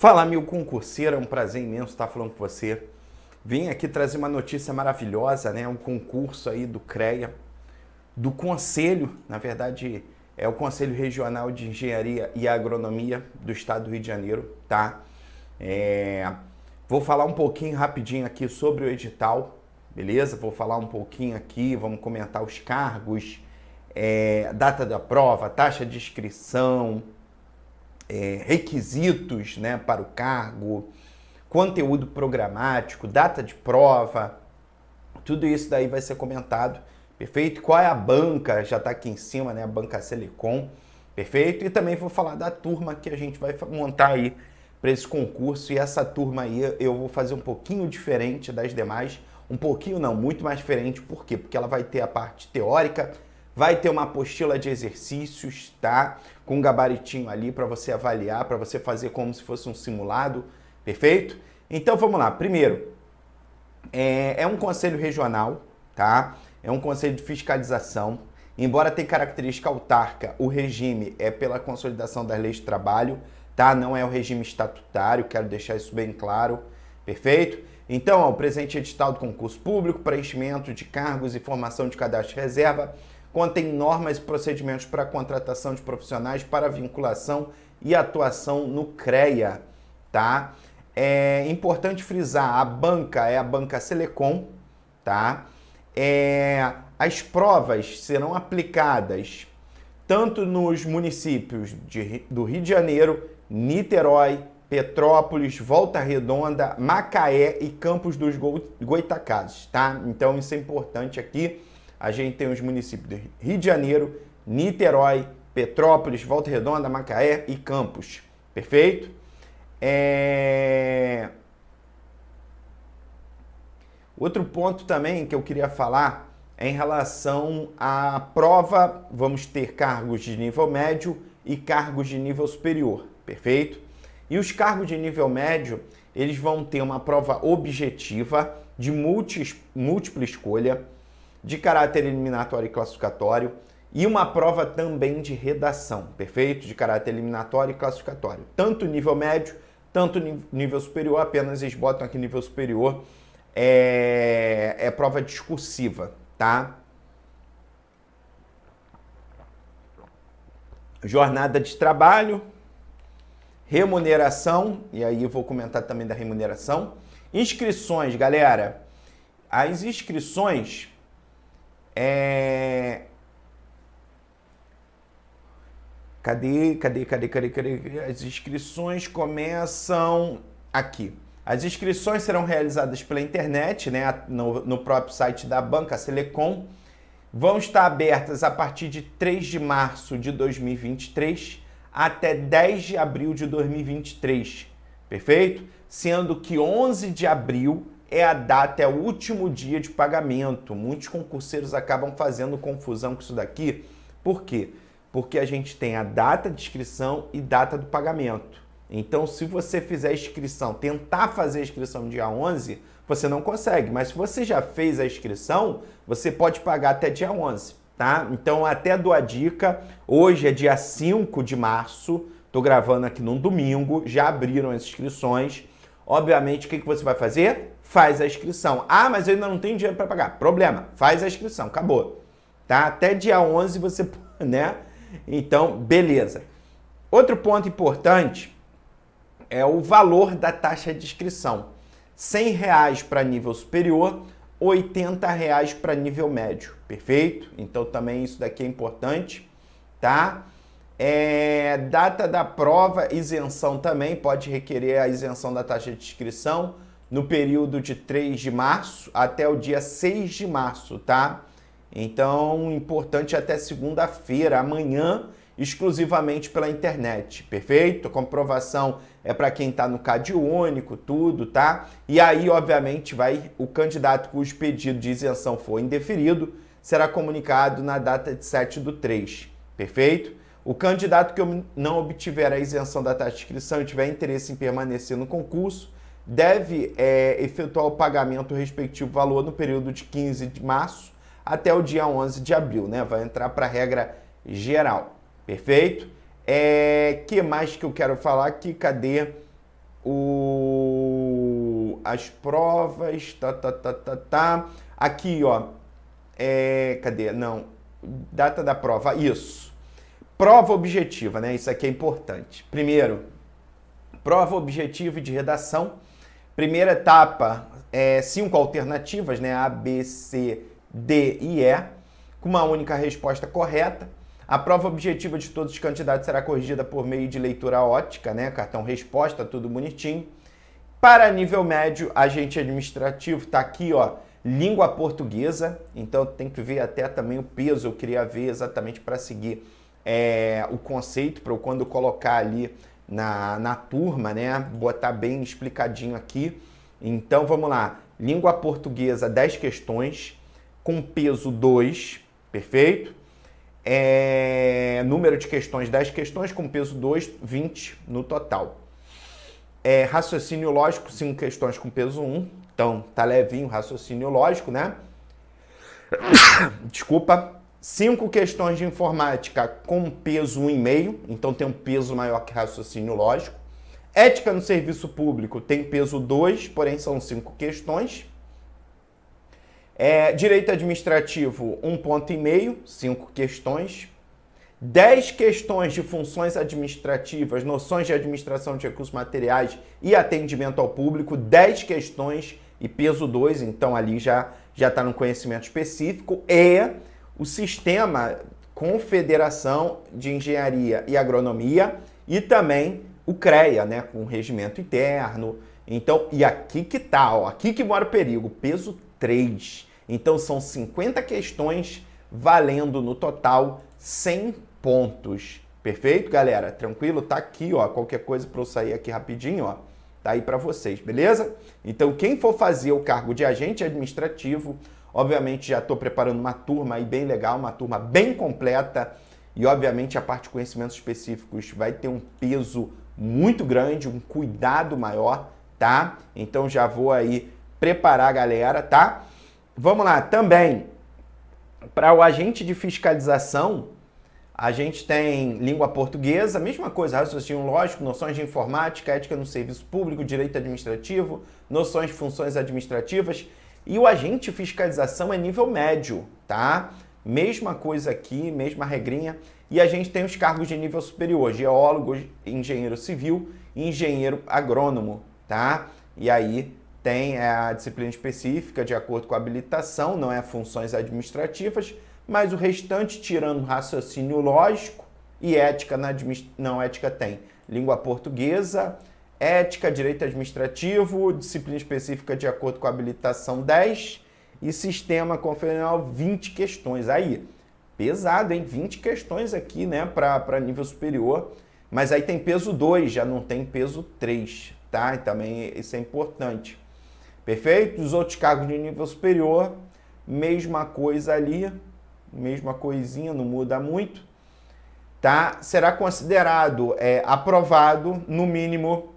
Fala, meu concurseiro, é um prazer imenso estar falando com você. Vim aqui trazer uma notícia maravilhosa, né? Um concurso aí do CREA, do Conselho, na verdade, é o Conselho Regional de Engenharia e Agronomia do Estado do Rio de Janeiro, tá? É... Vou falar um pouquinho rapidinho aqui sobre o edital, beleza? Vou falar um pouquinho aqui, vamos comentar os cargos, é... data da prova, taxa de inscrição, é, requisitos né, para o cargo, conteúdo programático, data de prova, tudo isso daí vai ser comentado, perfeito? Qual é a banca, já está aqui em cima, né, a banca Silicon, perfeito? E também vou falar da turma que a gente vai montar aí para esse concurso e essa turma aí eu vou fazer um pouquinho diferente das demais, um pouquinho não, muito mais diferente, por quê? Porque ela vai ter a parte teórica Vai ter uma apostila de exercícios, tá? Com um gabaritinho ali para você avaliar, para você fazer como se fosse um simulado, perfeito? Então vamos lá. Primeiro, é, é um conselho regional, tá? É um conselho de fiscalização. Embora tenha característica autarca, o regime é pela consolidação das leis de trabalho, tá? Não é o regime estatutário, quero deixar isso bem claro, perfeito? Então, ó, o presente edital do concurso público, preenchimento de cargos e formação de cadastro de reserva contém normas e procedimentos para contratação de profissionais para vinculação e atuação no CREA, tá? É importante frisar, a banca é a banca Selecom, tá? É, as provas serão aplicadas tanto nos municípios de, do Rio de Janeiro, Niterói, Petrópolis, Volta Redonda, Macaé e Campos dos Goitacazes, tá? Então isso é importante aqui a gente tem os municípios de Rio de Janeiro, Niterói, Petrópolis, Volta Redonda, Macaé e Campos. Perfeito? É... Outro ponto também que eu queria falar é em relação à prova, vamos ter cargos de nível médio e cargos de nível superior, perfeito? E os cargos de nível médio, eles vão ter uma prova objetiva de múltipla escolha, de caráter eliminatório e classificatório e uma prova também de redação, perfeito? De caráter eliminatório e classificatório. Tanto nível médio, tanto nível superior, apenas eles botam aqui nível superior, é, é prova discursiva, tá? Jornada de trabalho, remuneração, e aí eu vou comentar também da remuneração. Inscrições, galera. As inscrições é... Cadê, cadê, cadê, cadê, cadê? As inscrições começam aqui. As inscrições serão realizadas pela internet, né, no, no próprio site da Banca Selecom. Vão estar abertas a partir de 3 de março de 2023 até 10 de abril de 2023, perfeito? Sendo que 11 de abril é a data, é o último dia de pagamento. Muitos concurseiros acabam fazendo confusão com isso daqui. Por quê? Porque a gente tem a data de inscrição e data do pagamento. Então, se você fizer a inscrição, tentar fazer a inscrição dia 11, você não consegue. Mas se você já fez a inscrição, você pode pagar até dia 11, tá? Então, até dou a dica. Hoje é dia 5 de março. Tô gravando aqui num domingo. Já abriram as inscrições. Obviamente, o que, que você vai fazer? faz a inscrição. Ah, mas eu ainda não tenho dinheiro para pagar. Problema, faz a inscrição, acabou. Tá? Até dia 11 você, né? Então, beleza. Outro ponto importante é o valor da taxa de inscrição. R$ para nível superior, R$ para nível médio, perfeito? Então também isso daqui é importante, tá? É, data da prova, isenção também, pode requerer a isenção da taxa de inscrição no período de 3 de março até o dia 6 de março, tá? Então, importante é até segunda-feira, amanhã, exclusivamente pela internet, perfeito? A comprovação é para quem está no Cade único, tudo, tá? E aí, obviamente, vai o candidato cujo pedido de isenção for indeferido será comunicado na data de 7 do 3, perfeito? O candidato que não obtiver a isenção da taxa de inscrição e tiver interesse em permanecer no concurso deve é, efetuar o pagamento do respectivo valor no período de 15 de março até o dia 11 de abril, né? Vai entrar para a regra geral, perfeito? É, que mais que eu quero falar aqui? Cadê o... as provas? Tá, tá, tá, tá, tá. Aqui, ó. É, cadê? Não. Data da prova, isso. Prova objetiva, né? Isso aqui é importante. Primeiro, prova objetiva de redação Primeira etapa, é, cinco alternativas, né? A, B, C, D e E, com uma única resposta correta. A prova objetiva de todos os candidatos será corrigida por meio de leitura ótica, né? Cartão resposta, tudo bonitinho. Para nível médio, agente administrativo está aqui, ó, língua portuguesa. Então tem que ver até também o peso. Eu queria ver exatamente para seguir é, o conceito para eu quando colocar ali na, na turma, né? Botar bem explicadinho aqui. Então vamos lá. Língua portuguesa, 10 questões, com peso 2, perfeito? É, número de questões, 10 questões, com peso 2, 20 no total. É, raciocínio lógico, 5 questões com peso 1. Um. Então, tá levinho raciocínio lógico, né? Desculpa. Cinco questões de informática com peso 1,5, então tem um peso maior que raciocínio lógico. Ética no serviço público tem peso 2, porém são cinco questões. É, direito administrativo, um ponto e meio, cinco questões. 10 questões de funções administrativas, noções de administração de recursos materiais e atendimento ao público, 10 questões e peso 2, então ali já já está no conhecimento específico e o sistema Confederação de Engenharia e Agronomia e também o CREA, né, com regimento interno. Então, e aqui que tá, ó, aqui que mora o perigo, peso 3. Então são 50 questões valendo no total 100 pontos. Perfeito, galera? Tranquilo? Tá aqui, ó, qualquer coisa para eu sair aqui rapidinho, ó. Tá aí para vocês, beleza? Então, quem for fazer o cargo de agente administrativo Obviamente já estou preparando uma turma aí bem legal, uma turma bem completa e obviamente a parte de conhecimentos específicos vai ter um peso muito grande, um cuidado maior, tá? Então já vou aí preparar a galera, tá? Vamos lá, também para o agente de fiscalização, a gente tem língua portuguesa, mesma coisa, raciocínio lógico, noções de informática, ética no serviço público, direito administrativo, noções de funções administrativas. E o agente fiscalização é nível médio, tá? Mesma coisa aqui, mesma regrinha. E a gente tem os cargos de nível superior, geólogo, engenheiro civil e engenheiro agrônomo, tá? E aí tem é, a disciplina específica de acordo com a habilitação, não é funções administrativas, mas o restante, tirando raciocínio lógico e ética na não ética tem língua portuguesa, ética, direito administrativo, disciplina específica de acordo com a habilitação 10 e sistema confederal 20 questões. Aí, pesado, hein? 20 questões aqui, né, para nível superior. Mas aí tem peso 2, já não tem peso 3, tá? E também isso é importante. Perfeito? Os outros cargos de nível superior, mesma coisa ali, mesma coisinha, não muda muito, tá? Será considerado é, aprovado, no mínimo,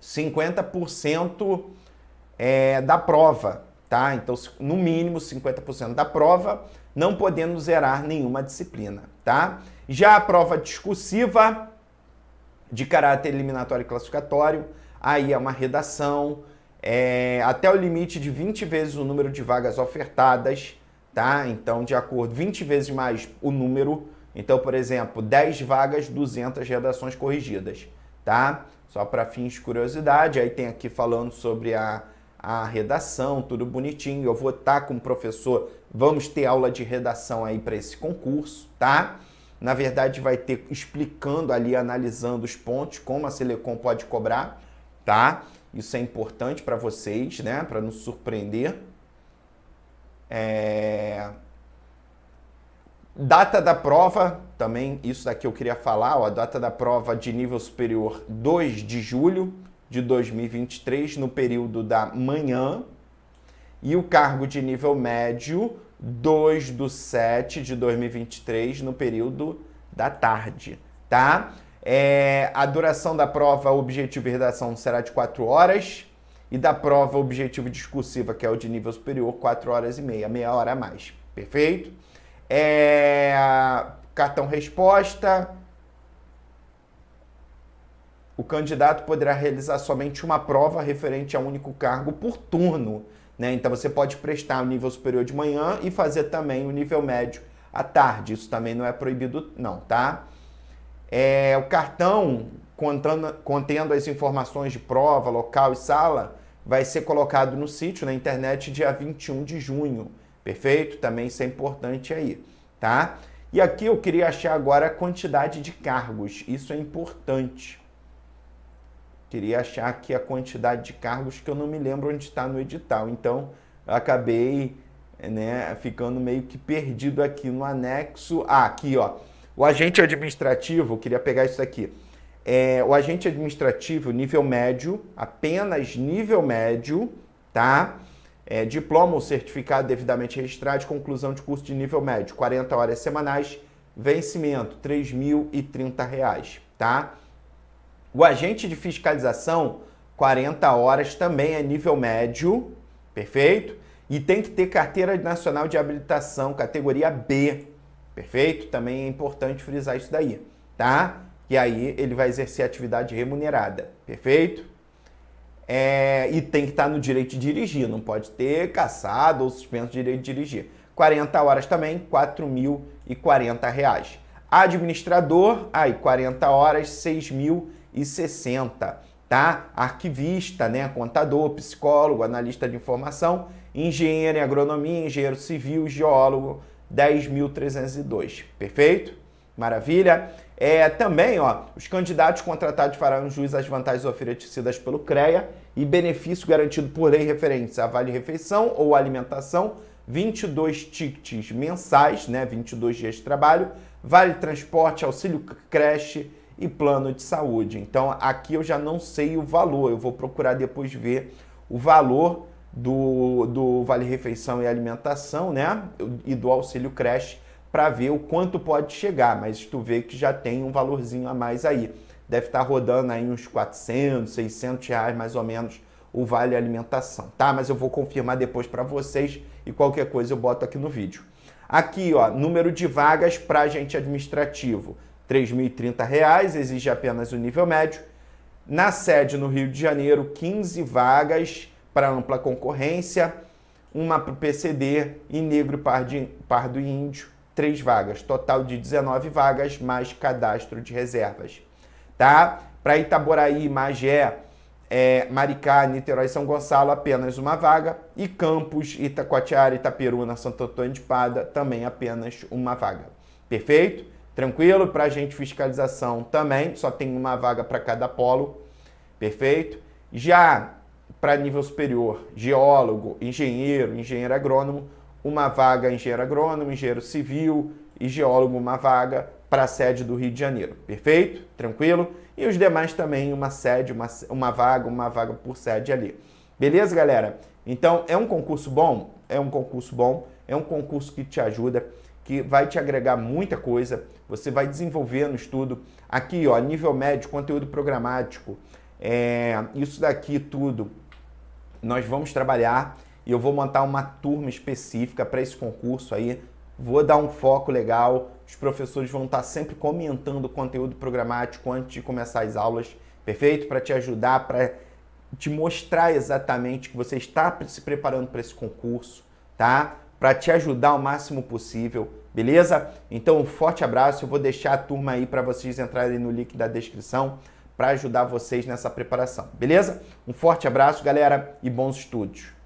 50% é, da prova, tá? Então, no mínimo 50% da prova, não podendo zerar nenhuma disciplina, tá? Já a prova discursiva de caráter eliminatório e classificatório, aí é uma redação, é, até o limite de 20 vezes o número de vagas ofertadas, tá? Então, de acordo, 20 vezes mais o número. Então, por exemplo, 10 vagas, 200 redações corrigidas, tá? Só para fins de curiosidade, aí tem aqui falando sobre a, a redação, tudo bonitinho. Eu vou estar tá com o professor, vamos ter aula de redação aí para esse concurso, tá? Na verdade, vai ter explicando ali, analisando os pontos, como a Selecom pode cobrar, tá? Isso é importante para vocês, né? Para nos surpreender. É... Data da prova, também isso daqui eu queria falar, ó, a data da prova de nível superior 2 de julho de 2023, no período da manhã, e o cargo de nível médio 2 do 7 de 2023, no período da tarde, tá? É, a duração da prova objetivo e redação será de 4 horas, e da prova objetivo discursiva, que é o de nível superior, 4 horas e meia, meia hora a mais, perfeito? é, cartão resposta. O candidato poderá realizar somente uma prova referente a um único cargo por turno. Né? Então você pode prestar o nível superior de manhã e fazer também o nível médio à tarde. Isso também não é proibido, não, tá? É, o cartão contando, contendo as informações de prova, local e sala vai ser colocado no sítio na internet dia 21 de junho. Perfeito? Também isso é importante aí, tá? E aqui eu queria achar agora a quantidade de cargos. Isso é importante. Queria achar aqui a quantidade de cargos que eu não me lembro onde está no edital. Então, acabei né, ficando meio que perdido aqui no anexo. Ah, aqui, ó. O agente administrativo, queria pegar isso aqui. É, o agente administrativo nível médio, apenas nível médio, tá? É, diploma ou certificado devidamente registrado de conclusão de curso de nível médio, 40 horas semanais, vencimento R$ 3.030, tá? O agente de fiscalização, 40 horas também é nível médio, perfeito? E tem que ter carteira nacional de habilitação, categoria B, perfeito? Também é importante frisar isso daí, tá? E aí ele vai exercer atividade remunerada, perfeito? É, e tem que estar tá no direito de dirigir, não pode ter caçado ou suspenso o direito de dirigir. 40 horas também, R$ reais. Administrador, aí 40 horas, 6.060, tá? Arquivista, né, contador, psicólogo, analista de informação, engenheiro em agronomia, engenheiro civil, geólogo, 10.302. Perfeito? Maravilha? É, também, ó, os candidatos contratados farão juiz às vantagens oferecidas pelo CREA e benefício garantido por lei referentes a vale-refeição ou alimentação, 22 tickets mensais, né, 22 dias de trabalho, vale transporte, auxílio creche e plano de saúde. Então, aqui eu já não sei o valor, eu vou procurar depois ver o valor do, do vale-refeição e alimentação, né, e do auxílio creche para ver o quanto pode chegar, mas tu vê que já tem um valorzinho a mais aí. Deve estar tá rodando aí uns 400, 600 reais mais ou menos o vale alimentação, tá? Mas eu vou confirmar depois para vocês e qualquer coisa eu boto aqui no vídeo. Aqui, ó, número de vagas para agente administrativo, R$ 3.030, exige apenas o nível médio. Na sede no Rio de Janeiro, 15 vagas para ampla concorrência, uma para o PCD e negro, pardo e índio, três vagas, total de 19 vagas mais cadastro de reservas, tá? Para Itaboraí, Magé, é, Maricá, Niterói, São Gonçalo, apenas uma vaga e Campos, Itacoatiara, Itaperuna, Santo Antônio de Pada, também apenas uma vaga. Perfeito? Tranquilo? Para gente fiscalização também, só tem uma vaga para cada polo. Perfeito? Já para nível superior, geólogo, engenheiro, engenheiro agrônomo, uma vaga engenheiro agrônomo, engenheiro civil e geólogo, uma vaga para a sede do Rio de Janeiro. Perfeito? Tranquilo? E os demais também, uma sede, uma, uma vaga, uma vaga por sede ali. Beleza, galera? Então, é um concurso bom? É um concurso bom, é um concurso que te ajuda, que vai te agregar muita coisa, você vai desenvolver no estudo. Aqui, ó, nível médio, conteúdo programático, é, isso daqui tudo, nós vamos trabalhar e eu vou montar uma turma específica para esse concurso aí. Vou dar um foco legal. Os professores vão estar tá sempre comentando o conteúdo programático antes de começar as aulas, perfeito? Para te ajudar, para te mostrar exatamente que você está se preparando para esse concurso, tá? Para te ajudar o máximo possível, beleza? Então, um forte abraço. Eu vou deixar a turma aí para vocês entrarem no link da descrição para ajudar vocês nessa preparação, beleza? Um forte abraço, galera, e bons estudos.